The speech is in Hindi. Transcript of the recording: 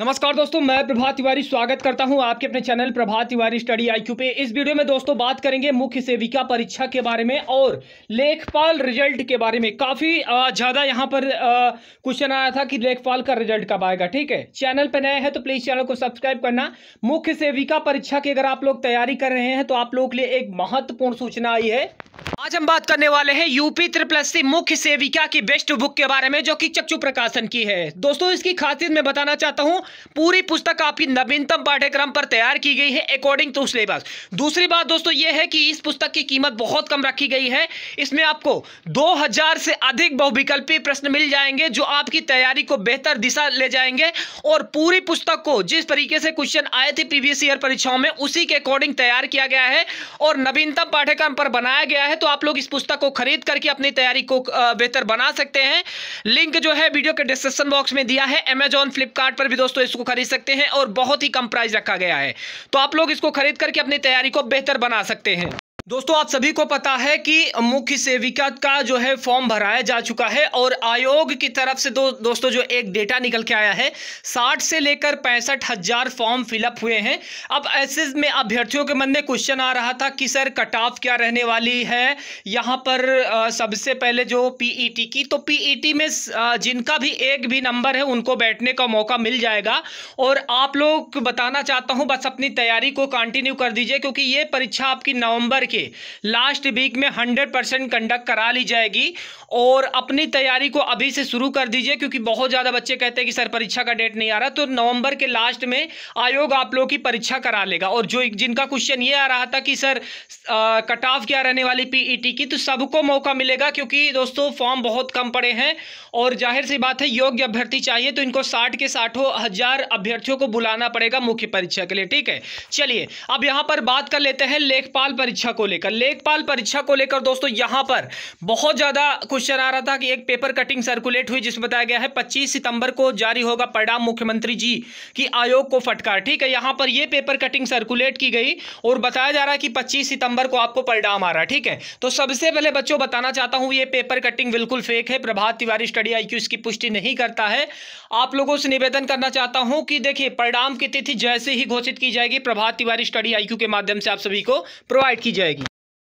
नमस्कार दोस्तों मैं प्रभात तिवारी स्वागत करता हूं आपके अपने channel Prabhat Tiwari study IQ पे इस वीडियो में दोस्तों बात करेंगे मुख्य सेविका परीक्षा के बारे में और लेखपाल रिजल्ट के बारे में काफ़ी ज़्यादा यहां पर क्वेश्चन आया था कि लेखपाल का रिजल्ट कब आएगा ठीक है चैनल पर नया है तो प्लीज़ चैनल को सब्सक्राइब करना मुख्य सेविका परीक्षा की अगर आप लोग तैयारी कर रहे हैं तो आप लोग के लिए एक महत्वपूर्ण सूचना आई है आज हम बात करने वाले हैं यूपी सी मुख्य सेविका की बेस्ट बुक के बारे में जो कि चक्षु प्रकाशन की है दोस्तों इसकी खासियत मैं बताना चाहता हूं पूरी पुस्तक आपकी नवीनतम पाठ्यक्रम पर तैयार की गई है अकॉर्डिंग टू सिलेबस दूसरी बात दोस्तों यह है कि इस पुस्तक की कीमत बहुत कम रखी गई है इसमें आपको दो से अधिक बहुविकल्पी प्रश्न मिल जाएंगे जो आपकी तैयारी को बेहतर दिशा ले जाएंगे और पूरी पुस्तक को जिस तरीके से क्वेश्चन आए थे प्रीवियस ईयर परीक्षाओं में उसी के अकॉर्डिंग तैयार किया गया है और नवीनतम पाठ्यक्रम पर बनाया गया है तो आप लोग इस पुस्तक को खरीद करके अपनी तैयारी को बेहतर बना सकते हैं लिंक जो है वीडियो के डिस्क्रिप्शन बॉक्स में दिया है अमेजॉन फ्लिपकार्ट पर भी दोस्तों इसको खरीद सकते हैं और बहुत ही कम प्राइस रखा गया है तो आप लोग इसको खरीद करके अपनी तैयारी को बेहतर बना सकते हैं दोस्तों आप सभी को पता है कि मुख्य सेविका का जो है फॉर्म भराया जा चुका है और आयोग की तरफ से दो दोस्तों जो एक डेटा निकल के आया है साठ से लेकर पैंसठ हजार फॉर्म फिलअप हुए हैं अब ऐसे में अभ्यर्थियों के मन में क्वेश्चन आ रहा था कि सर कट ऑफ क्या रहने वाली है यहाँ पर सबसे पहले जो पीईटी e की तो पी e में जिनका भी एक भी नंबर है उनको बैठने का मौका मिल जाएगा और आप लोग बताना चाहता हूँ बस अपनी तैयारी को कंटिन्यू कर दीजिए क्योंकि ये परीक्षा आपकी नवम्बर की के लास्ट वीक में हंड्रेड परसेंट कंडक्ट करा ली जाएगी और अपनी तैयारी को अभी से शुरू कर दीजिए क्योंकि बहुत ज़्यादा बच्चे कहते हैं कि सर परीक्षा का डेट नहीं आ रहा तो नवंबर के लास्ट में आयोग आप लोगों की परीक्षा करा लेगा और जो जिनका क्वेश्चन ये आ रहा था कि सर कट ऑफ क्या रहने वाली पी e की तो सबको मौका मिलेगा क्योंकि दोस्तों फॉर्म बहुत कम पड़े हैं और जाहिर सी बात है योग्य अभ्यर्थी चाहिए तो इनको साठ के साठों हजार अभ्यर्थियों को बुलाना पड़ेगा मुख्य परीक्षा के लिए ठीक है चलिए अब यहाँ पर बात कर लेते हैं लेखपाल परीक्षा को लेकर लेखपाल परीक्षा को लेकर दोस्तों यहां पर बहुत ज़्यादा क्वेश्चन आ रहा था कि एक पेपर कटिंग सर्कुलेट हुई जिसमें बताया गया है पच्चीस सितंबर को जारी होगा परिणाम मुख्यमंत्री जी की आयोग को फटकार ठीक है यहां पर यह पेपर कटिंग सर्कुलेट की गई और बताया जा रहा है कि पच्चीस सितंबर को आपको परिणाम आ रहा है ठीक है तो सबसे पहले बच्चों बताना चाहता हूं ये पेपर कटिंग बिल्कुल फेक है प्रभात तिवारी स्टडी आईक्यू इसकी पुष्टि नहीं करता है आप लोगों से निवेदन करना चाहता हूं कि देखिए परिणाम की तिथि जैसे ही घोषित की जाएगी प्रभात तिवारी स्टडी आईक्यू के माध्यम से आप सभी को प्रोवाइड की जाएगी